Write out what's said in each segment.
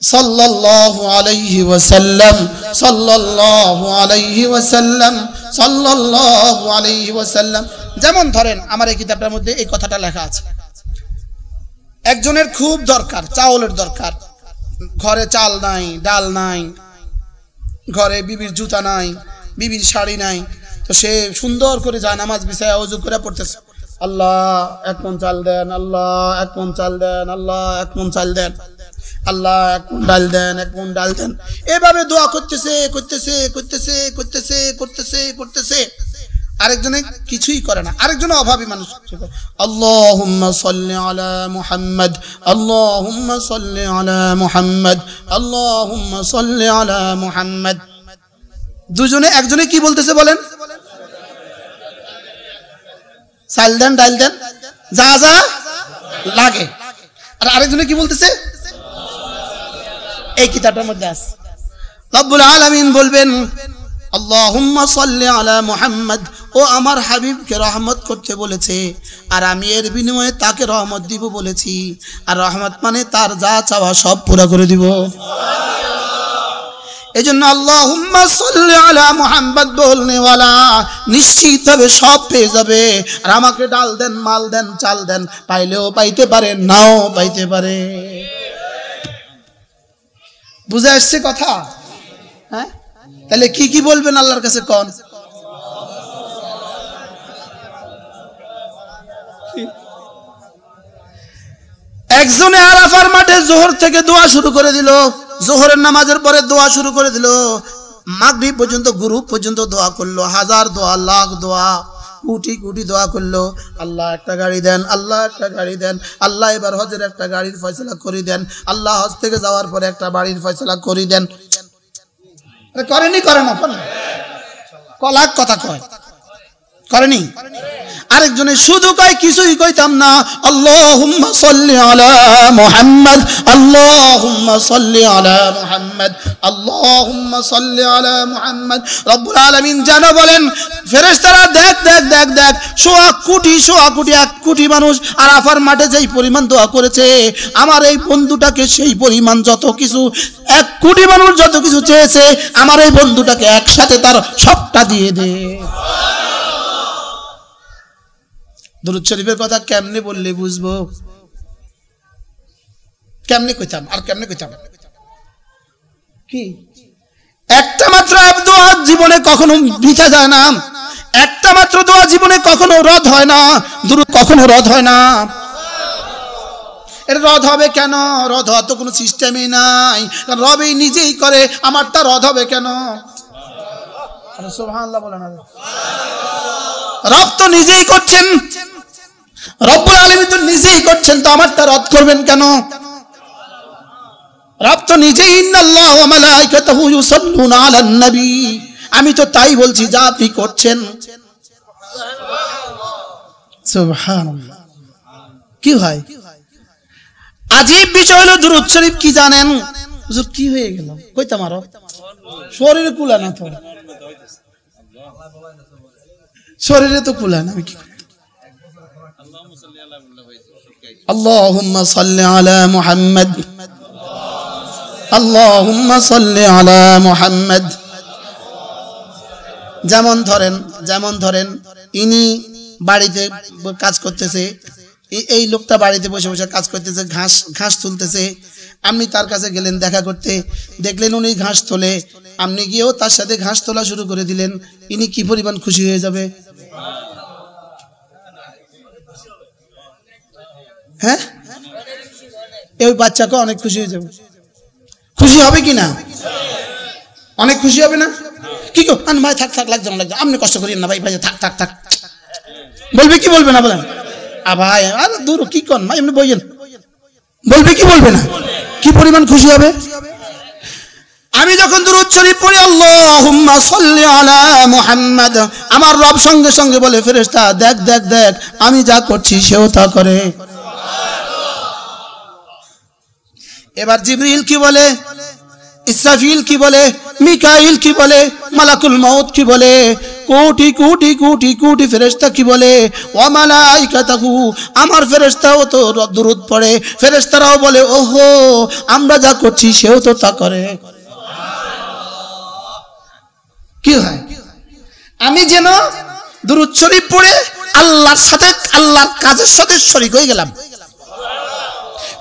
صلى الله عليه وسلم صلى الله عليه وسلم صلى যেমন ধরেন আমার এই কিতাবটার মধ্যে এই কথাটা লেখা আছে একজনের খুব দরকার চাউলের দরকার ঘরে চাল নাই ডাল নাই ঘরে বিবির জুতা নাই বিবির শাড়ি নাই তো সে সুন্দর করে যায় নামাজ বিষয় অজু করে পড়তেছে আল্লাহ এক মন চাল দেন আল্লাহ এক মন চাল দেন আল্লাহ এক মন চাল দেন আল্লাহ কোন ডাল দেন কোন ডাল দেন এভাবে দোয়া করতেছে করতেছে করতেছে করতেছে করতেছে করতেছে আরেকজনে কিছুই করে না আরেকজন অভাবী মানুষ দুজনে একজনে কি বলতেছে বলেন সাল দেন ডাল দেন যা যা লাগে আর আরেকজনে কি বলতেছে এই কিতাবটার মধ্যে আছে রব্বুল আলমিন বলবেন আল্লাহুম্মা সাল্লি আলা মুহাম্মদ ও আমার হাবিবকে রহমত করতে বলেছে আর আমি এর বিনিময়ে তাকে রহমত দিব বলেছি আর রহমত মানে তার যা চাওয়া সব পুরো করে দিব এই জন্য আল্লাহুম্মা সাল্লি আলা মুহাম্মদ নিশ্চিত নিশ্চিতভাবে সব পেয়ে যাবে আর আমাকে ডাল দেন মাল দেন চাল দেন পাইলেও পাইতে পারে নাও পাইতে পারে বুঝে আসছে কথা হ্যাঁ তাহলে কি কি বলবেন আল্লাহর কাছে কন একজনে আরাফার মাঠে জোহর থেকে দোয়া শুরু করে দিল জোহরের নামাজের পরে দোয়া শুরু করে দিল মাগরিব পর্যন্ত গ্রুপ পর্যন্ত দোয়া করলো হাজার দোয়া লাখ দোয়া কুটি কুটি দোয়া করলো আল্লাহ একটা গাড়ি দেন আল্লাহ একটা গাড়ি দেন আল্লাহ এবার হজের একটা গাড়ির ফয়সলা করে দেন আল্লাহ হজ থেকে যাওয়ার পরে একটা বাড়ির ফয়সলা করে দেন করেনি করে না কলাক কথা কয় করেনি আরেকজনে শুধু কয় কিছুই কইতাম না আল্লাহুম্মা সাল্লি আলা মুহাম্মদ আল্লাহুম্মা সাল্লি আলা মুহাম্মদ আল্লাহুম্মা সাল্লি আলা মুহাম্মদ রব্বুল আলামিন যেন বলেন ফেরেশতারা দেখ দেখ দেখ দেখ সোয়া কোটি সোয়া কোটি এক কোটি মানুষ আরাফার মাঠে যেই পরিমাণ দোয়া করেছে আমার এই বন্ধুটাকে সেই পরিমাণ যত কিছু এক কোটি মানুষ যত কিছু চেয়েছে আমার এই বন্ধুটাকে একসাথে তার সবটা দিয়ে দে দরুদ শরীফের কথা কেমনে বললে বুঝবো কেমনে কইতাম আর কেমনে কইতাম কি একটা মাত্র দোয়া জীবনে কখনো ভিজা যায় না একটা মাত্র দোয়া জীবনে কখনো রদ হয় না দরুদ কখনো রদ হয় না এটা রদ হবে কেন রদ হওয়ার তো কোনো সিস্টেমই নাই রবে নিজেই করে আমারটা রদ হবে কেন সোহান রব তো নিজেই করছেন রব্বুল আলমী তো নিজেই করছেন তো আমার তার রদ করবেন কেন রব তো নিজেই আমি তো তাই বলছি যা আপনি করছেন কি হয় আজীব বিষয় হলো দুরুদ শরীফ কি জানেন কি হয়ে গেল কইতাম আরো শরীরে কুলানা তো শরীরে তো কুলা না আমি কি اللهم صل على محمد اللهم صل على محمد যেমন ধরেন যেমন ধরেন ইনি বাড়িতে কাজ করতেছে এই লোকটা বাড়িতে বসে বসে কাজ করতেছে ঘাস ঘাস তুলতেছে আপনি তার কাছে গেলেন দেখা করতে দেখলেন উনি ঘাস তোলে আপনি গিয়েও তার সাথে ঘাস তোলা শুরু করে দিলেন ইনি কি পরিমাণ খুশি হয়ে যাবে এই বাচ্চাকে অনেক খুশি হয়ে যাবে খুশি হবে কি না অনেক খুশি হবে না কি কো আন ভাই থাক থাক লাগছে না লাগছে আপনি কষ্ট করিয়েন না ভাই ভাই থাক থাক থাক বলবে কি বলবে না বলেন আ ভাই আর দূর কি কন ভাই এমনি বইয়েন বলবে কি বলবে না কি পরিমাণ খুশি হবে আমি যখন দূরত শরীফ পড়ি আল্লাহুম্মা সাল্লি আলা মুহাম্মদ আমার রব সঙ্গে সঙ্গে বলে ফেরেশতা দেখ দেখ দেখ আমি যা করছি সেও তা করে এবার জিব্রিল কি বলে ইসরাফিল কি বলে মিকাইল কি বলে মালাকুল মউত কি বলে কোটি কোটি কোটি কোটি ফেরেশতা কি বলে ও মালাইকাতাহু আমার ফেরেশতাও তো দরুদ পড়ে ফেরেশতারাও বলে ওহো আমরা যা করছি সেও তো তা করে কি হয় আমি যেন দুরুদ শরীফ পড়ে আল্লাহর সাথে আল্লাহর কাজের সাথে শরিক হয়ে গেলাম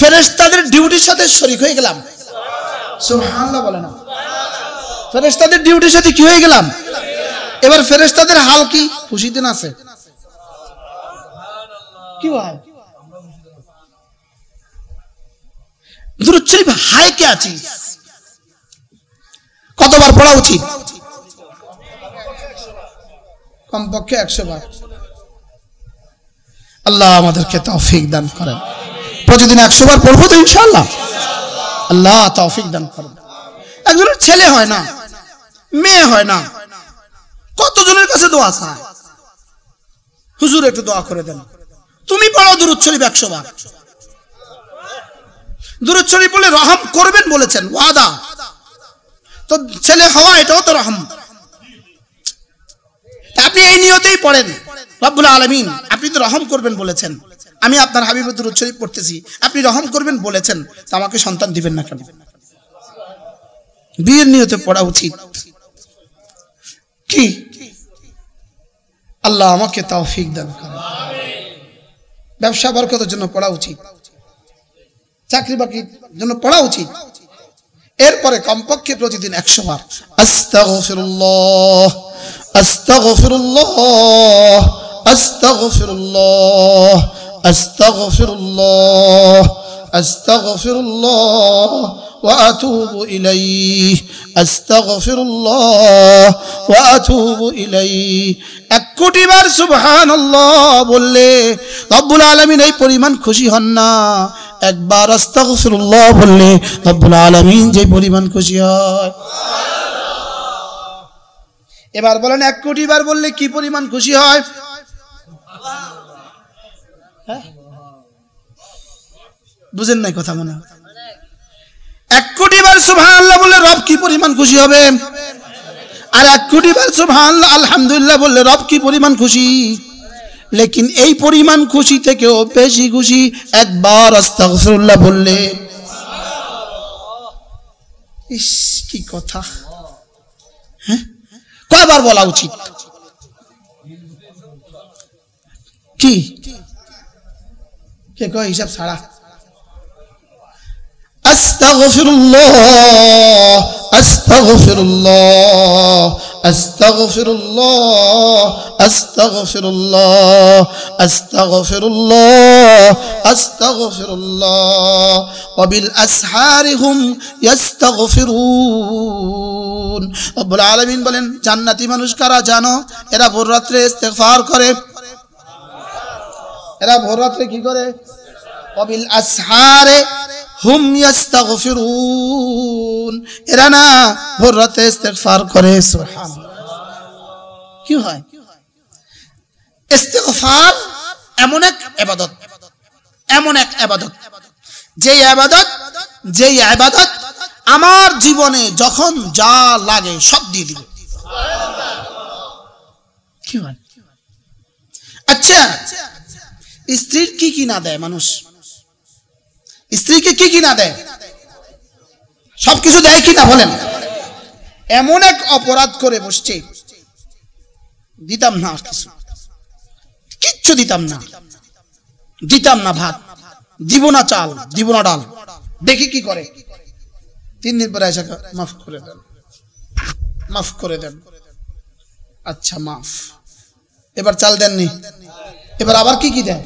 ফেরেস্তাদের ডিউটির সাথে শরিক হয়ে গেলাম সুবহানাল্লাহ বলে না ফেরেস্তাদের ডিউটির সাথে কি হয়ে গেলাম এবার ফেরেস্তাদের হাল কি খুশিতে আছে কি হয় দুরুদ শরীফ হাই কে আছি কতবার পড়া উচিত কমপক্ষে একশো বার আল্লাহ আমাদেরকে তৌফিক দান করেন প্রতিদিন একশো বার পড়বো তো ইনশাল্লাহ আল্লাহ তৌফিক দান করবে একজনের ছেলে হয় না মেয়ে হয় না কতজনের কাছে দোয়া চায় হুজুর একটু দোয়া করে দেন তুমি পড়ো দুরুদ শরীফ একশো বার দুরুদ শরীফ বলে রহম করবেন বলেছেন ওয়াদা তো ছেলে হওয়া এটাও তো রহম আপনি এই নিয়তেই পড়েন রব্বুল আলমিন আপনি তো রহম করবেন বলেছেন আমি আপনার হাবিবের দুরুদ শরীফ পড়তেছি আপনি রহম করবেন বলেছেন আমাকে সন্তান দিবেন না কেন বিয়ের নিয়তে পড়া উচিত কি আল্লাহ আমাকে তৌফিক দান করেন ব্যবসা বরকতের জন্য পড়া উচিত চাকরি বাকরির জন্য পড়া উচিত এরপরে কমপক্ষে প্রতিদিন একশো বার আস্তাগফিরুল্লাহ আস্তাগফিরুল্লাহ আস্তাগফিরুল্লাহ أستغفر الله أستغفر الله وأتوب إليه أستغفر الله وأتوب إليه এক কোটি বার সুবহান বললে রব্বুল আলমিন এই পরিমাণ খুশি হন না একবার আস্তাগফিরুল্লাহ বললে রব্বুল আলমিন যে পরিমাণ খুশি হয় এবার বলেন এক কোটি বার বললে কি পরিমাণ খুশি হয় হ্যাঁ বুঝেন নাই কথা মনে এক কোটি বার সুবহানাল্লাহ বললে রব কি পরিমাণ খুশি হবে আর এক কোটি বার সুবহানাল্লাহ আলহামদুলিল্লাহ বললে রব কি পরিমাণ খুশি লেকিন এই পরিমাণ খুশি থেকেও বেশি খুশি একবার আস্তাগফিরুল্লাহ বললে ইস কি কথা হ্যাঁ কয়বার বলা উচিত কি সে কয় হিসাব ছাড়া আস্তাগফিরুল্লাহ বলেন জান্নাতি মানুষ কারা জানো এরা ভোর রাত্রে ইস্তেফার করে এরা ভোর রাত্রে কি করে কবিল আসহারে হুম ইয়াস্তাগফিরুন এরা না ইস্তেগফার করে কি হয় ইস্তেগফার এমন এক ইবাদত এমন এক ইবাদত যেই ইবাদত যেই ইবাদত আমার জীবনে যখন যা লাগে সব দিয়ে দিব কি হয় আচ্ছা স্ত্রীর কি কি না দেয় মানুষ স্ত্রীকে কি কি না দেয় সবকিছু দেয় কি না বলেন এমন এক অপরাধ করে বসছে দিতাম না কিছু কিচ্ছু দিতাম না দিতাম না ভাত দিব না চাল দিব না ডাল দেখি কি করে তিন দিন পরে এসে মাফ করে দেন মাফ করে দেন আচ্ছা মাফ এবার চাল দেননি এবার আবার কি কি দেয়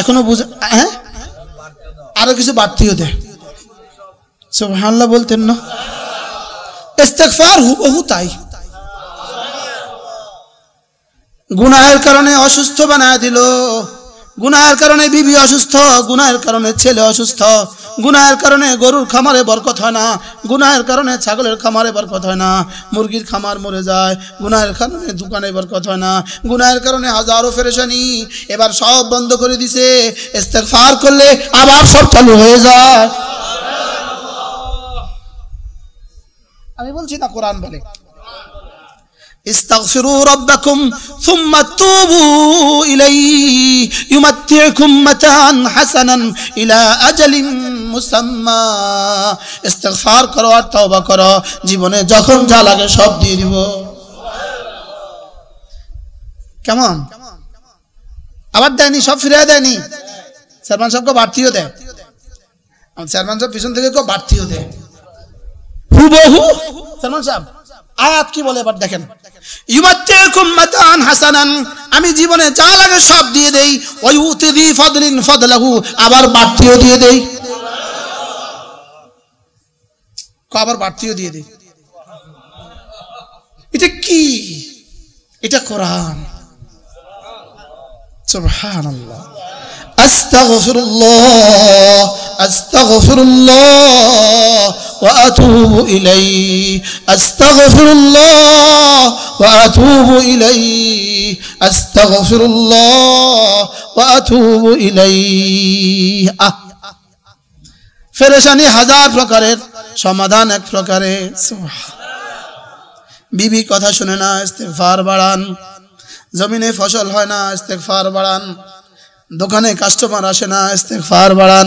এখনো বুঝে হ্যাঁ আরো কিছু বাড়তিও দেয় সব সুবহানাল্লাহ বলতেন না ইস্তেকফার হুবহু তাই গুনাহের কারণে অসুস্থ বানায় দিল গুনায়ের কারণে বিবি অসুস্থ গুনায়ের কারণে ছেলে অসুস্থ গুনায়ের কারণে গরুর খামারে বরকত হয় না গুনায়ের কারণে ছাগলের খামারে বরকত হয় না মুরগির খামার মরে যায় গুনায়ের কারণে দোকানে বরকত হয় না গুনায়ের কারণে হাজারো ফেরেশানি এবার সব বন্ধ করে দিছে ইস্তেগফার করলে আবার সব চালু হয়ে যায় আমি বলছি না কোরআন বলে استغفروا ربكم ثم توبوا إليه يمتعكم متاعا حسنا إلى أجل মুসাম্মা ইস্তেগফার করো আর তওবা করো জীবনে যখন যা লাগে সব দিয়ে দিব কেমন আবার দেয়নি সব ফিরে দেয়নি চেয়ারম্যান সাহেবকে বাড়তিও দেয় চেয়ারম্যান সাহেব পিছন থেকে কেউ বাড়তিও দেয় হুবহু চেয়ারম্যান সাহেব আয়াত কি বলে এবার দেখেন আমি জীবনে যা লাগে সব দিয়ে দেই ওই আবার বাড়তিও দিয়ে দেই আবার বাড়তিও দিয়ে দেই এটা কি এটা কোরআন সুবহানাল্লাহ আস্তাগফিরুল্লাহ আস্তাগফিরুল্লাহ وأتوب إليه أستغفر الله وأتوب إليه أستغفر الله وأتوب إليه ফেরেশানি হাজার প্রকারের সমাধান এক প্রকারে বিবি কথা শুনে না ইস্তেকফার বাড়ান জমিনে ফসল হয় না ইস্তেকফার বাড়ান দোকানে কাস্টমার আসে না ইস্তেকফার বাড়ান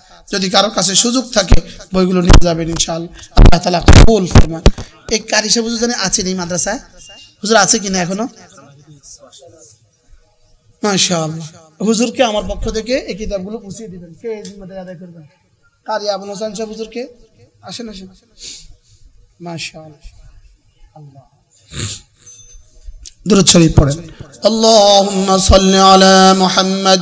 যদি কারো কাছে সুযোগ থাকে বইগুলো নিয়ে যাবেন ইনশাল আল্লাহ তালা কবুল ফরমান এই কারি সাহেব জানি আছেন এই মাদ্রাসায় হুজুর আছে কি না এখনো মাশাআল্লাহ হুজুরকে আমার পক্ষ থেকে এই কিতাবগুলো পুষিয়ে দিবেন কে জিম্মাদারি আদায় করবেন কারি আবুল হোসেন সাহেব হুজুরকে আসেন আসেন মাশাআল্লাহ আল্লাহ درود شريف পড়েন اللهم সাল্লি আলা মুহাম্মদ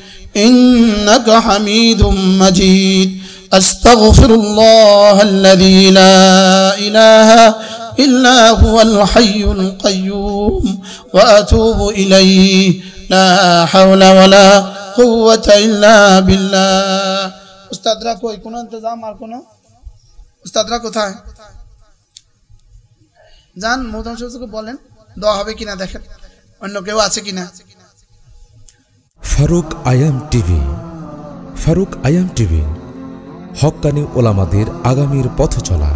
إنك حميد مجيد أستغفر الله الذي لا إله إلا هو الحي القيوم وأتوب إليه لا حول ولا قوة إلا بالله أستاذ راكو يكون انتظام كنا أستاذ কোথায় যান মোদন সূচকে বলেন দোয়া হবে কিনা দেখেন অন্য কেউ আছে কিনা ফারুক আয়াম টিভি ফারুক আয়াম টিভি হকানি ওলামাদের আগামীর পথ চলা